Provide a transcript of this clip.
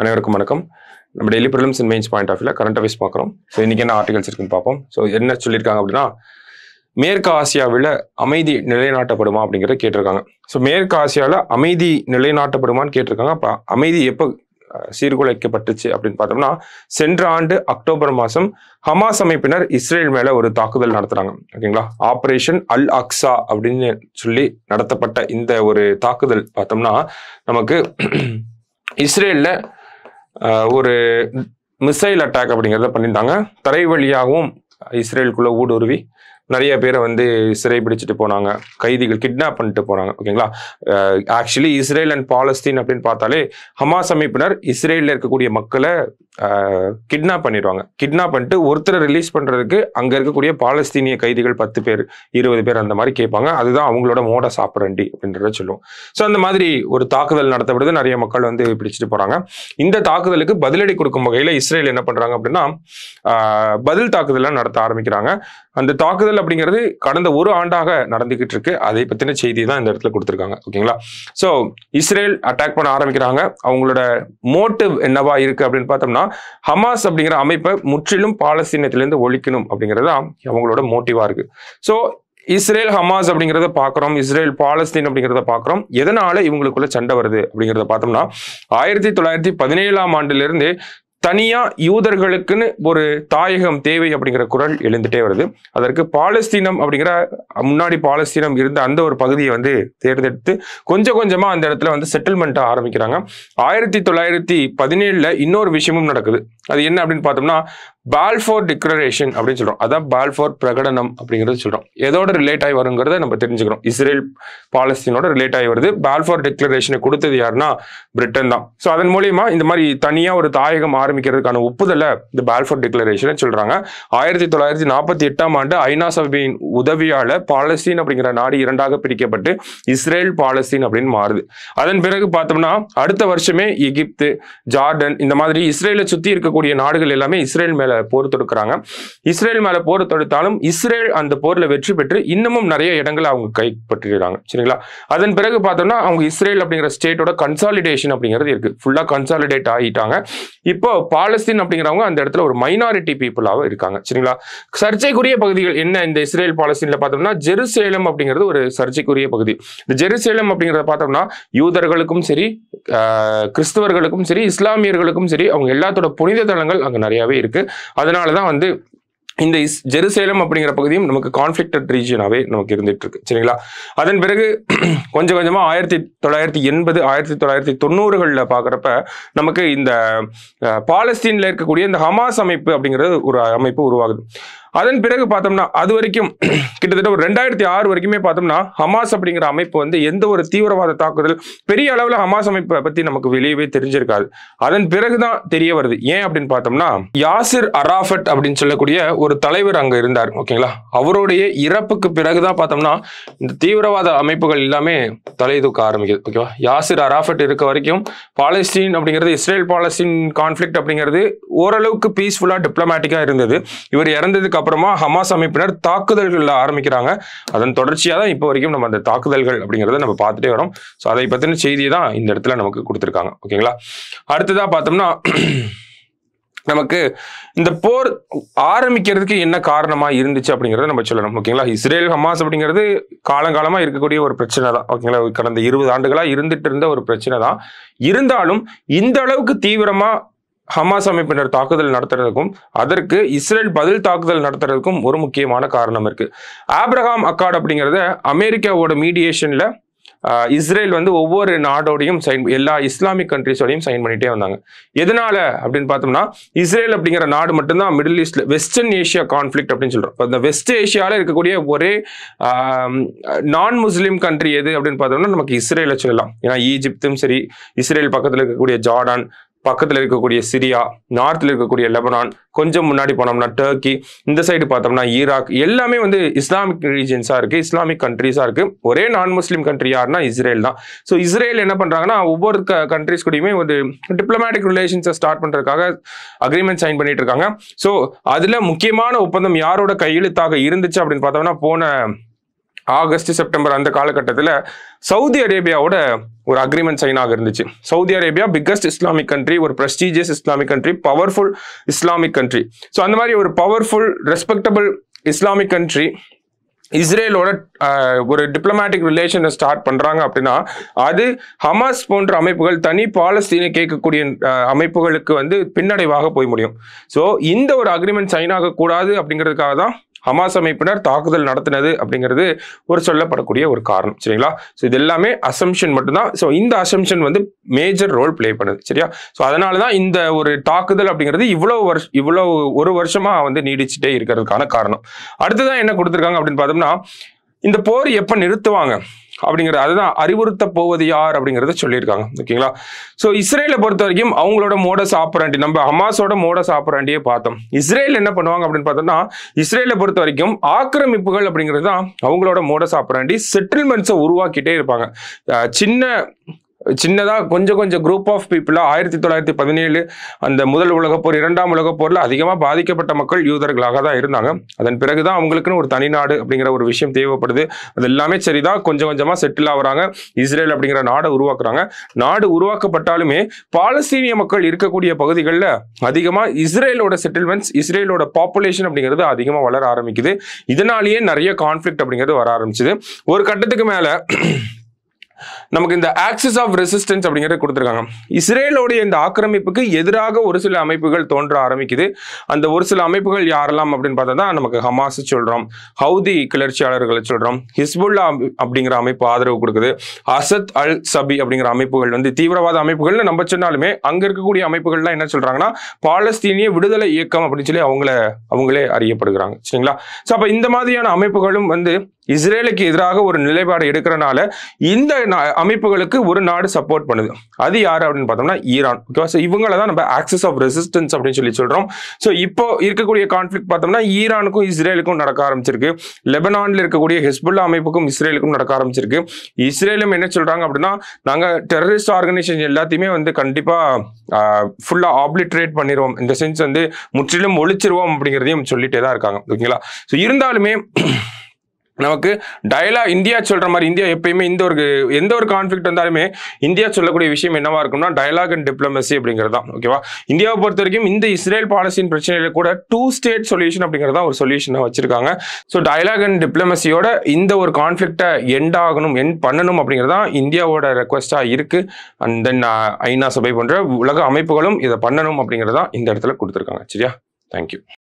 அனைவருக்கும் வணக்கம் நம்ம daily prelims in mains point of வியூல கரண்ட் அஃபேர்ஸ் பார்க்குறோம் ஸோ இன்னைக்கு என்ன ஆர்டிகல்ஸ் இருக்குன்னு பார்ப்போம் ஸோ என்ன சொல்லியிருக்காங்க அப்படின்னா மேற்கு ஆசியாவில் அமைதி நிலைநாட்டப்படுமா அப்படிங்கிறத கேட்டிருக்காங்க ஸோ மேற்கு ஆசியாவில் அமைதி நிலைநாட்டப்படுமான்னு கேட்டிருக்காங்க அப்போ அமைதி எப்போ சீர்குலைக்கப்பட்டுச்சு அப்படின்னு பார்த்தோம்னா சென்ற ஆண்டு அக்டோபர் மாதம் ஹமாஸ் அமைப்பினர் இஸ்ரேல் மேல ஒரு தாக்குதல் நடத்துறாங்க ஓகேங்களா ஆப்ரேஷன் அல் அக்ஸா அப்படின்னு சொல்லி நடத்தப்பட்ட இந்த ஒரு தாக்குதல் பார்த்தோம்னா நமக்கு இஸ்ரேலில் ஒரு மிசைல் அட்டாக் அப்படிங்கிறத பண்ணியிருந்தாங்க தரை வழியாகவும் இஸ்ரேலுக்குள்ளே ஊடுருவி நிறைய பேரை வந்து சிறை பிடிச்சிட்டு போனாங்க கைதிகள் கிட்னாப் பண்ணிட்டு போனாங்க ஓகேங்களா ஆக்சுவலி இஸ்ரேல் அண்ட் பாலஸ்தீன் அப்படின்னு பார்த்தாலே ஹமாஸ் அமைப்பினர் இஸ்ரேலில் இருக்கக்கூடிய மக்களை கிட்னாப் பண்ணிடுவாங்க கிட்னாப் பண்ணிட்டு ஒருத்தரை ரிலீஸ் பண்ணுறதுக்கு அங்கே இருக்கக்கூடிய பாலஸ்தீனிய கைதிகள் பத்து பேர் இருபது பேர் அந்த மாதிரி கேட்பாங்க அதுதான் அவங்களோட மோட சாப்பிட்றண்டி அப்படின்றத சொல்லுவோம் ஸோ அந்த மாதிரி ஒரு தாக்குதல் நடத்தப்படுது நிறைய மக்கள் வந்து பிடிச்சிட்டு போகிறாங்க இந்த தாக்குதலுக்கு பதிலடி கொடுக்கும் வகையில் இஸ்ரேல் என்ன பண்ணுறாங்க அப்படின்னா பதில் தாக்குதலாம் நடத்த ஆரம்பிக்கிறாங்க அந்த தாக்குதல் அப்படிங்கிறது கடந்த ஒரு ஆண்டாக நடந்துக்கிட்டு இருக்கு அதை பற்றின செய்தி தான் இந்த இடத்துல கொடுத்துருக்காங்க ஓகேங்களா ஸோ இஸ்ரேல் அட்டாக் பண்ண ஆரம்பிக்கிறாங்க அவங்களோட மோட்டிவ் என்னவா இருக்குது அப்படின்னு பார்த்தோம்னா என்னன்னா ஹமாஸ் அப்படிங்கிற அமைப்பை முற்றிலும் பாலஸ்தீனத்திலிருந்து ஒழிக்கணும் அப்படிங்கிறது அவங்களோட மோட்டிவா இருக்கு ஸோ இஸ்ரேல் ஹமாஸ் அப்படிங்கிறத பாக்குறோம் இஸ்ரேல் பாலஸ்தீன் அப்படிங்கிறத பாக்குறோம் எதனால இவங்களுக்குள்ள சண்டை வருது அப்படிங்கிறத பார்த்தோம்னா ஆயிரத்தி தொள்ளாயிரத்தி பதினேழாம் இருந்து தனியா யூதர்களுக்குன்னு ஒரு தாயகம் தேவை அப்படிங்கிற குரல் எழுந்துட்டே வருது அதற்கு பாலஸ்தீனம் அப்படிங்கிற முன்னாடி பாலஸ்தீனம் இருந்த அந்த ஒரு பகுதியை வந்து தேர்ந்தெடுத்து கொஞ்சம் கொஞ்சமா அந்த இடத்துல வந்து செட்டில்மெண்ட்டாக ஆரம்பிக்கிறாங்க ஆயிரத்தி தொள்ளாயிரத்தி பதினேழுல இன்னொரு விஷயமும் நடக்குது அது என்ன அப்படின்னு பார்த்தோம்னா பால்ஃபோர் டிக்ளரேஷன் அப்படின்னு சொல்கிறோம் அதான் பால்ஃபோர் பிரகடனம் அப்படிங்கிறது சொல்கிறோம் எதோட ரிலேட் ஆகி வருங்கிறத நம்ம தெரிஞ்சுக்கிறோம் இஸ்ரேல் பாலஸ்தீனோட ரிலேட் ஆகி வருது பால்ஃபோர் டிக்ளரேஷனை கொடுத்தது யாருன்னா பிரிட்டன் தான் ஸோ அதன் மூலியமா இந்த மாதிரி தனியாக ஒரு தாயகம் ஆரம்பிக்கிறதுக்கான ஒப்புதலை இந்த பால்ஃபோர் டிக்ளரேஷன் சொல்கிறாங்க ஆயிரத்தி தொள்ளாயிரத்தி நாற்பத்தி எட்டாம் ஆண்டு ஐநா சபையின் உதவியால் பாலஸ்தீன் அப்படிங்கிற நாடு இரண்டாக பிரிக்கப்பட்டு இஸ்ரேல் பாலஸ்தீன் அப்படின்னு மாறுது அதன் பிறகு பார்த்தோம்னா அடுத்த வருஷமே எகிப்து ஜார்டன் இந்த மாதிரி இஸ்ரேலை சுற்றி இருக்கக்கூடிய நாடுகள் எல்லாமே இஸ்ரேல் மேலே மேல போர் தொடுக்கிறாங்க இஸ்ரேல் மேலே போர் தொடுத்தாலும் இஸ்ரேல் அந்த போர்ல வெற்றி பெற்று இன்னமும் நிறைய இடங்களை அவங்க கைப்பற்றிடுறாங்க சரிங்களா அதன் பிறகு பார்த்தோம்னா அவங்க இஸ்ரேல் அப்படிங்கிற ஸ்டேட்டோட கன்சாலிடேஷன் அப்படிங்கிறது இருக்கு ஃபுல்லா கன்சாலிடேட் ஆகிட்டாங்க இப்போ பாலஸ்தீன் அப்படிங்கிறவங்க அந்த இடத்துல ஒரு மைனாரிட்டி பீப்புளாக இருக்காங்க சரிங்களா சர்ச்சைக்குரிய பகுதிகள் என்ன இந்த இஸ்ரேல் பாலஸ்தீனில் பார்த்தோம்னா ஜெருசேலம் அப்படிங்கிறது ஒரு சர்ச்சைக்குரிய பகுதி இந்த ஜெருசேலம் அப்படிங்கிறத பார்த்தோம்னா யூதர்களுக்கும் சரி கிறிஸ்தவர்களுக்கும் சரி இஸ்லாமியர்களுக்கும் சரி அவங்க எல்லாத்தோட புனித தலங்கள் அங்கே நிறையாவே இருக்கு அதனால தான் வந்து இந்த இஸ் ஜெருசேலம் அப்படிங்கிற பகுதியும் நமக்கு கான்ஃப்ளிக்டட் ரீஜியனாகவே நமக்கு இருந்துட்டு இருக்கு சரிங்களா அதன் பிறகு கொஞ்சம் கொஞ்சமாக ஆயிரத்தி தொள்ளாயிரத்தி எண்பது ஆயிரத்தி தொள்ளாயிரத்தி தொண்ணூறுகளில் பார்க்குறப்ப நமக்கு இந்த பாலஸ்தீனில் இருக்கக்கூடிய இந்த ஹமாஸ் அமைப்பு அப்படிங்கிறது ஒரு அமைப்பு உருவாகுது அதன் பிறகு பார்த்தோம்னா அது வரைக்கும் கிட்டத்தட்ட ஒரு ரெண்டாயிரத்தி ஆறு வரைக்குமே பார்த்தோம்னா ஹமாஸ் அப்படிங்கிற அமைப்பு வந்து எந்த ஒரு தீவிரவாத தாக்குதல் பெரிய அளவில் ஹமாஸ் அமைப்பை பற்றி நமக்கு வெளியவே தெரிஞ்சிருக்காது அதன் பிறகுதான் தெரிய வருது ஏன் அப்படின்னு பார்த்தோம்னா யாசிர் அராஃபட் அப்படின்னு சொல்லக்கூடிய ஒரு தலைவர் அங்கே இருந்தார் ஓகேங்களா அவருடைய இறப்புக்கு பிறகுதான் பார்த்தோம்னா இந்த தீவிரவாத அமைப்புகள் எல்லாமே தலை தூக்க ஆரம்பிக்குது ஓகேவா யாசிர் அராஃபட் இருக்க வரைக்கும் பாலஸ்தீன் அப்படிங்கிறது இஸ்ரேல் பாலஸ்தீன் கான்ஃப்ளிக் அப்படிங்கிறது ஓரளவுக்கு பீஸ்ஃபுல்லாக டிப்ளமேட்டிக்காக இருந்தது இவர் இறந்ததுக்கு அப்புறமா ஹமாஸ் அமைப்பினர் தாக்குதல்களில் ஆரம்பிக்கிறாங்க அதன் தொடர்ச்சியாக தான் இப்போ வரைக்கும் நம்ம அந்த தாக்குதல்கள் அப்படிங்கிறத நம்ம பார்த்துட்டே வரோம் ஸோ அதை பற்றின செய்தியை தான் இந்த இடத்துல நமக்கு கொடுத்துருக்காங்க ஓகேங்களா அடுத்ததாக பார்த்தோம்னா நமக்கு இந்த போர் ஆரம்பிக்கிறதுக்கு என்ன காரணமா இருந்துச்சு அப்படிங்கறத நம்ம சொல்லணும் ஓகேங்களா இஸ்ரேல் ஹமாஸ் அப்படிங்கிறது காலங்காலமா இருக்கக்கூடிய ஒரு பிரச்சனை தான் ஓகேங்களா கடந்த இருபது ஆண்டுகளா இருந்துட்டு இருந்த ஒரு பிரச்சனை தான் இருந்தாலும் இந்த அளவுக்கு தீவிரமா ஹமாஸ் அமைப்பினர் தாக்குதல் நடத்துறதுக்கும் அதற்கு இஸ்ரேல் பதில் தாக்குதல் நடத்துறதுக்கும் ஒரு முக்கியமான காரணம் இருக்கு ஆப்ரஹாம் அக்காட் அப்படிங்கிறத அமெரிக்காவோட மீடியேஷன்ல இஸ்ரேல் வந்து ஒவ்வொரு நாடோடையும் சைன் எல்லா இஸ்லாமிக் கண்ட்ரிஸோடையும் சைன் பண்ணிட்டே வந்தாங்க எதனால அப்படின்னு பார்த்தோம்னா இஸ்ரேல் அப்படிங்கிற நாடு மட்டும்தான் மிடில் ஈஸ்ட்ல வெஸ்டர்ன் ஏஷியா கான்ஃபிளிக் அப்படின்னு சொல்றோம் இந்த வெஸ்ட் ஏஷியாவில் இருக்கக்கூடிய ஒரே நான் முஸ்லீம் கண்ட்ரி எது அப்படின்னு பார்த்தோம்னா நமக்கு இஸ்ரேல சொல்லலாம் ஏன்னா ஈஜிப்தும் சரி இஸ்ரேல் பக்கத்தில் இருக்கக்கூடிய ஜார்டான் பக்கத்தில் இருக்கக்கூடிய சிரியா நார்த்தில் இருக்கக்கூடிய லெபனான் கொஞ்சம் முன்னாடி போனோம்னா டர்க்கி இந்த சைடு பார்த்தோம்னா ஈராக் எல்லாமே வந்து இஸ்லாமிக் ரிலீஜியன்ஸாக இருக்குது இஸ்லாமிக் கண்ட்ரிஸாக இருக்குது ஒரே நான் முஸ்லீம் கண்ட்ரி யாருன்னா இஸ்ரேல் தான் ஸோ இஸ்ரேல் என்ன பண்ணுறாங்கன்னா ஒவ்வொரு க கண்ட்ரிஸ் கூடயுமே ஒரு டிப்ளமேட்டிக் ரிலேஷன்ஸை ஸ்டார்ட் பண்ணுறதுக்காக அக்ரிமெண்ட் சைன் பண்ணிட்டு இருக்காங்க ஸோ அதில் முக்கியமான ஒப்பந்தம் யாரோட கையெழுத்தாக இருந்துச்சு அப்படின்னு பார்த்தோம்னா போன ஆகஸ்ட் செப்டம்பர் அந்த காலகட்டத்தில் சவுதி அரேபியாவோட ஒரு அக்ரிமெண்ட் சைன் ஆக இருந்துச்சு Saudi Arabia biggest Islamic country ஒரு prestigious Islamic country powerful Islamic country so அந்த மாதிரி ஒரு பவர்ஃபுல் ரெஸ்பெக்டபிள் இஸ்லாமிக் கண்ட்ரி இஸ்ரேலோட ஒரு டிப்ளமேட்டிக் ரிலேஷனை ஸ்டார்ட் பண்ணுறாங்க அப்படின்னா அது ஹமாஸ் போன்ற அமைப்புகள் தனி பாலஸ்தீனை கேட்கக்கூடிய அமைப்புகளுக்கு வந்து பின்னடைவாக போய் முடியும் ஸோ இந்த ஒரு அக்ரிமெண்ட் சைன் ஆகக்கூடாது அப்படிங்கிறதுக்காக தான் ஹமாஸ் அமைப்பினர் தாக்குதல் நடத்தினது அப்படிங்கிறது ஒரு சொல்லப்படக்கூடிய ஒரு காரணம் சரிங்களா ஸோ இது எல்லாமே அசம்ஷன் மட்டும்தான் ஸோ இந்த அசம்ஷன் வந்து மேஜர் ரோல் பிளே பண்ணுது சரியா ஸோ அதனால தான் இந்த ஒரு தாக்குதல் அப்படிங்கிறது இவ்வளோ வருஷ இவ்வளோ ஒரு வருஷமாக வந்து நீடிச்சுட்டே இருக்கிறதுக்கான காரணம் அடுத்ததான் என்ன கொடுத்துருக்காங்க அப்படின்னு பார்த்தோம்னா இந்த போர் எப்போ நிறுத்துவாங்க அப்படிங்கிற அதுதான் அறிவுறுத்த போவது யார் அப்படிங்கிறத சொல்லியிருக்காங்க ஓகேங்களா ஸோ இஸ்ரேலை பொறுத்த வரைக்கும் அவங்களோட மோடஸ் ஆப்பராண்டி நம்ம ஹமாஸோட மோடஸ் ஆப்பராண்டியே பார்த்தோம் இஸ்ரேல் என்ன பண்ணுவாங்க அப்படின்னு பார்த்தோம்னா இஸ்ரேலை பொறுத்த வரைக்கும் ஆக்கிரமிப்புகள் அப்படிங்கிறது தான் அவங்களோட மோடஸ் ஆப்பராண்டி செட்டில்மெண்ட்ஸை உருவாக்கிட்டே இருப்பாங்க சின்ன சின்னதாக கொஞ்சம் கொஞ்சம் குரூப் ஆஃப் பீப்புளாக ஆயிரத்தி தொள்ளாயிரத்தி பதினேழு அந்த முதல் உலகப்போர் இரண்டாம் உலகப்போரில் அதிகமாக பாதிக்கப்பட்ட மக்கள் யூதர்களாக தான் இருந்தாங்க அதன் பிறகு தான் அவங்களுக்குன்னு ஒரு தனிநாடு அப்படிங்கிற ஒரு விஷயம் தேவைப்படுது அது எல்லாமே சரிதான் கொஞ்சம் கொஞ்சமாக செட்டில் ஆகுறாங்க இஸ்ரேல் அப்படிங்கிற நாடை உருவாக்குறாங்க நாடு உருவாக்கப்பட்டாலுமே பாலஸ்தீனிய மக்கள் இருக்கக்கூடிய பகுதிகளில் அதிகமாக இஸ்ரேலோட செட்டில்மெண்ட்ஸ் இஸ்ரேலோட பாப்புலேஷன் அப்படிங்கிறது அதிகமாக வளர ஆரம்பிக்குது இதனாலேயே நிறைய கான்ஃப்ளிக்ட் அப்படிங்கிறது வர ஆரம்பிச்சுது ஒரு கட்டத்துக்கு மேலே நமக்கு இந்த ஆக்சிஸ் ஆஃப் ரெசிஸ்டன்ஸ் அப்படிங்கிறத கொடுத்துருக்காங்க இஸ்ரேலோடைய இந்த ஆக்கிரமிப்புக்கு எதிராக ஒரு சில அமைப்புகள் தோன்ற ஆரம்பிக்குது அந்த ஒரு சில அமைப்புகள் யாரெல்லாம் அப்படின்னு பார்த்தா நமக்கு ஹமாஸ் சொல்கிறோம் ஹவுதி கிளர்ச்சியாளர்களை சொல்கிறோம் ஹிஸ்புல்லா அப்படிங்கிற அமைப்பு ஆதரவு கொடுக்குது அசத் அல் சபி அப்படிங்கிற அமைப்புகள் வந்து தீவிரவாத அமைப்புகள்னு நம்ம சொன்னாலுமே அங்கே இருக்கக்கூடிய அமைப்புகள்லாம் என்ன சொல்கிறாங்கன்னா பாலஸ்தீனிய விடுதலை இயக்கம் அப்படின்னு சொல்லி அவங்கள அவங்களே அறியப்படுகிறாங்க சரிங்களா ஸோ அப்போ இந்த மாதிரியான அமைப்புகளும் வந்து இஸ்ரேலுக்கு எதிராக ஒரு நிலைப்பாடு எடுக்கிறனால இந்த அமைப்புகளுக்கு ஒரு நாடு சப்போர்ட் பண்ணுது அது யார் அப்படின்னு பார்த்தோம்னா ஈரான் ஓகேவா ஸோ இவங்களை தான் நம்ம ஆக்சஸ் ஆஃப் ரெசிஸ்டன்ஸ் அப்படின்னு சொல்லி சொல்கிறோம் ஸோ இப்போ இருக்கக்கூடிய கான்ஃப்ளிக் பார்த்தோம்னா ஈரானுக்கும் இஸ்ரேலுக்கும் நடக்க ஆரம்பிச்சிருக்கு லெபனானில் இருக்கக்கூடிய ஹெஸ்புல்லா அமைப்புக்கும் இஸ்ரேலுக்கும் நடக்க ஆரம்பிச்சிருக்கு இஸ்ரேலும் என்ன சொல்கிறாங்க அப்படின்னா நாங்கள் டெரரிஸ்ட் ஆர்கனைசேஷன் எல்லாத்தையுமே வந்து கண்டிப்பாக ஃபுல்லாக ஆப்லிட்ரேட் பண்ணிடுவோம் இந்த சென்ஸ் வந்து முற்றிலும் ஒழிச்சிருவோம் அப்படிங்கிறதையும் சொல்லிட்டே தான் இருக்காங்க ஓகேங்களா ஸோ இருந்தாலுமே நமக்கு டயலா இந்தியா சொல்ற மாதிரி இந்தியா எப்பயுமே இந்த ஒரு எந்த ஒரு கான்ஃபிளிக் வந்தாலுமே இந்தியா சொல்லக்கூடிய விஷயம் என்னவா இருக்கும்னா டயலாக் அண்ட் டிப்ளமசி அப்படிங்கிறது தான் ஓகேவா இந்தியாவை பொறுத்த வரைக்கும் இந்த இஸ்ரேல் பாலிசியின் பிரச்சனையில கூட டூ ஸ்டேட் சொல்யூஷன் தான் ஒரு சொல்யூஷனாக வச்சிருக்காங்க ஸோ டயலாக் அண்ட் டிப்ளமசியோட இந்த ஒரு கான்ஃப்ளிக்டை எண்ட் ஆகணும் எண்ட் பண்ணணும் அப்படிங்கிறது தான் இந்தியாவோட ரெக்வஸ்டாக இருக்கு அண்ட் தென் ஐநா சபை போன்ற உலக அமைப்புகளும் இதை பண்ணணும் அப்படிங்கிறது தான் இந்த இடத்துல கொடுத்துருக்காங்க சரியா தேங்க்யூ